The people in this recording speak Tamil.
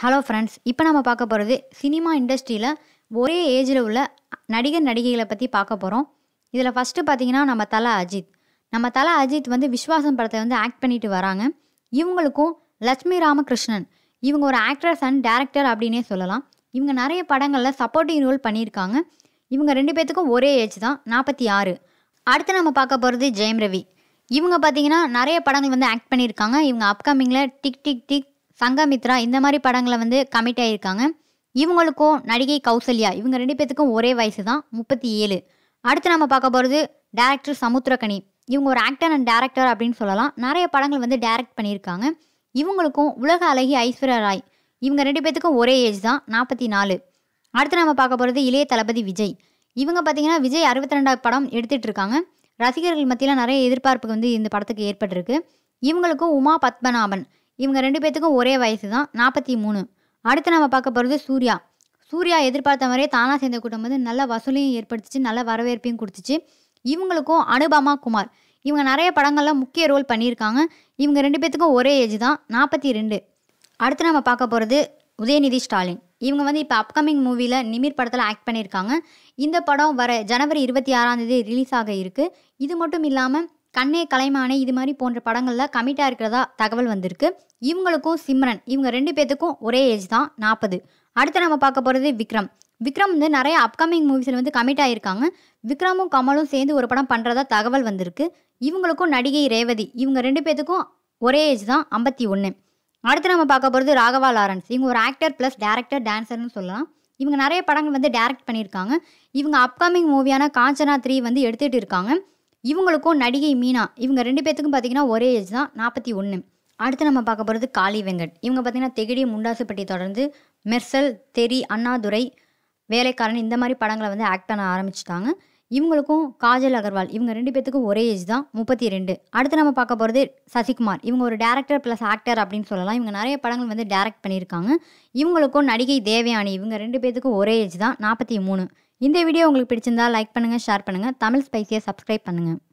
ஹலோ ஃப்ரெண்ட்ஸ் இப்போ நம்ம பார்க்க போகிறது சினிமா இண்டஸ்ட்ரியில் ஒரே ஏஜில் உள்ள நடிகர் நடிகைகளை பற்றி பார்க்க போகிறோம் இதில் ஃபஸ்ட்டு பார்த்தீங்கன்னா நம்ம தலை அஜித் நம்ம தலை அஜித் வந்து விஸ்வாசம் படத்தை வந்து ஆக்ட் பண்ணிட்டு வராங்க இவங்களுக்கும் லட்சுமி ராமகிருஷ்ணன் இவங்க ஒரு ஆக்ட்ரஸ் அண்ட் டேரக்டர் அப்படின்னே சொல்லலாம் இவங்க நிறைய படங்களில் சப்போர்ட்டிங் ரோல் பண்ணியிருக்காங்க இவங்க ரெண்டு பேர்த்துக்கும் ஒரே ஏஜ் தான் நாற்பத்தி ஆறு அடுத்து நம்ம பார்க்க போகிறது ஜெயம் ரவி இவங்க பார்த்திங்கன்னா நிறைய படங்கள் வந்து ஆக்ட் பண்ணியிருக்காங்க இவங்க அப்கமிங்கில் டிக் டிக் டிக் சங்கமித்ரா இந்த மாதிரி படங்களை வந்து கமிட் ஆகியிருக்காங்க இவங்களுக்கும் நடிகை கௌசல்யா இவங்க ரெண்டு பேத்துக்கும் ஒரே வயசு தான் முப்பத்தி ஏழு அடுத்து நம்ம பார்க்க போகிறது டேரக்டர் சமுத்திரகனி இவங்க ஒரு ஆக்டர் அண்ட் டேரக்டர் அப்படின்னு சொல்லலாம் நிறைய படங்கள் வந்து டைரக்ட் பண்ணியிருக்காங்க இவங்களுக்கும் உலக அழகி ஐஸ்வர்யா ராய் இவங்க ரெண்டு பேத்துக்கும் ஒரே ஏஜ் தான் நாற்பத்தி நாலு அடுத்து நம்ம பார்க்க போகிறது இளைய தளபதி விஜய் இவங்க பார்த்தீங்கன்னா விஜய் அறுபத்தி ரெண்டாவது படம் எடுத்துகிட்டு இருக்காங்க ரசிகர்கள் மத்தியில் நிறைய எதிர்பார்ப்பு வந்து இந்த படத்துக்கு ஏற்பட்டிருக்கு இவங்களுக்கும் உமா பத்மநாபன் இவங்க ரெண்டு பேர்த்துக்கும் ஒரே வயசு தான் நாற்பத்தி மூணு அடுத்து நம்ம பார்க்க போகிறது சூர்யா சூர்யா எதிர்பார்த்த மாதிரியே தானா சேர்ந்த கூட்டம் வந்து நல்ல வசூலையும் ஏற்படுத்திச்சு நல்ல வரவேற்பையும் கொடுத்துச்சு இவங்களுக்கும் அனுபமா குமார் இவங்க நிறைய படங்களில் முக்கிய ரோல் பண்ணியிருக்காங்க இவங்க ரெண்டு பேர்த்துக்கும் ஒரே ஏஜ் தான் நாற்பத்தி ரெண்டு அடுத்து நம்ம பார்க்க போகிறது உதயநிதி ஸ்டாலின் இவங்க வந்து இப்போ அப்கமிங் மூவியில் நிமிர் படத்தில் ஆக்ட் பண்ணியிருக்காங்க இந்த படம் வர ஜனவரி இருபத்தி ஆறாம் தேதி ரிலீஸ் ஆக இருக்குது இது மட்டும் இல்லாமல் கண்ணே கலைமானே இது மாதிரி போன்ற படங்களில் கமிட்டாக இருக்கிறதா தகவல் வந்திருக்கு இவங்களுக்கும் சிம்ரன் இவங்க ரெண்டு பேர்த்துக்கும் ஒரே ஏஜ் தான் நாற்பது அடுத்து நம்ம பார்க்க போகிறது விக்ரம் விக்ரம் வந்து நிறைய அப்கமிங் மூவிஸில் வந்து கமிட் ஆகியிருக்காங்க விக்ரமும் கமலும் சேர்ந்து ஒரு படம் பண்ணுறதா தகவல் வந்திருக்கு இவங்களுக்கும் நடிகை ரேவதி இவங்க ரெண்டு பேர்த்துக்கும் ஒரே ஏஜ் தான் ஐம்பத்தி ஒன்று அடுத்து நம்ம பார்க்க போகிறது ராகவா லாரன்ஸ் இவங்க ஒரு ஆக்டர் ப்ளஸ் டேரக்டர் டான்சர்னு சொல்லலாம் இவங்க நிறைய படங்கள் வந்து டேரக்ட் பண்ணியிருக்காங்க இவங்க அப்கமிங் மூவியான காஞ்சனா த்ரீ வந்து எடுத்துகிட்டு இருக்காங்க இவங்களுக்கும் நடிகை மீனா இவங்க ரெண்டு பேர்த்துக்கும் பார்த்தீங்கன்னா ஒரே ஏஜ் தான் நாற்பத்தி ஒன்று அடுத்து நம்ம பார்க்க போகிறது காளி வெங்கட் இவங்க பார்த்திங்கன்னா தெகிடி முண்டாசுப்பட்டி தொடர்ந்து மெர்சல் தெரி அண்ணாதுரை வேலைக்காரன் இந்த மாதிரி படங்களை வந்து ஆக்ட் பண்ண ஆரம்பிச்சிட்டாங்க இவங்களுக்கும் காஜல் அகர்வால் இவங்க ரெண்டு பேத்துக்கும் ஒரே ஏஜ் தான் முப்பத்தி ரெண்டு அடுத்து நம்ம பார்க்க போகிறது சசிகுமார் இவங்க ஒரு டேரக்டர் ப்ளஸ் ஆக்டர் அப்படின்னு சொல்லலாம் இவங்க நிறைய படங்கள் வந்து டேரக்ட் பண்ணியிருக்காங்க இவங்களுக்கும் நடிகை தேவயானி இவங்க ரெண்டு பேத்துக்கும் ஒரே ஏஜ் தான் நாற்பத்தி மூணு இந்த வீடியோ உங்களுக்கு பிடிச்சிருந்தா லைக் பண்ணுங்கள் ஷேர் பண்ணுங்கள் தமிழ் ஸ்பைஸியை சப்ஸ்கிரைப் பண்ணுங்கள்